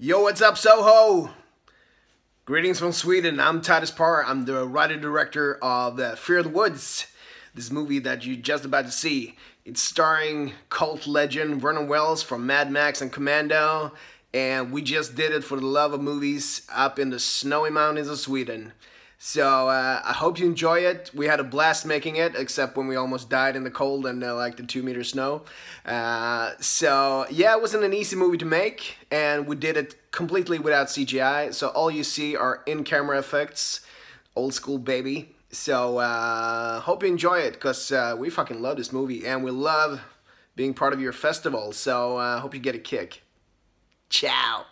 Yo, what's up, Soho? Greetings from Sweden. I'm Titus Parr. I'm the writer-director of uh, Fear of the Woods, this movie that you're just about to see. It's starring cult legend Vernon Wells from Mad Max and Commando, and we just did it for the love of movies up in the snowy mountains of Sweden. So uh, I hope you enjoy it. We had a blast making it, except when we almost died in the cold and uh, like the two meter snow. Uh, so yeah, it wasn't an easy movie to make, and we did it completely without CGI. So all you see are in-camera effects, old school baby. So uh, hope you enjoy it, cause uh, we fucking love this movie, and we love being part of your festival. So uh, hope you get a kick. Ciao.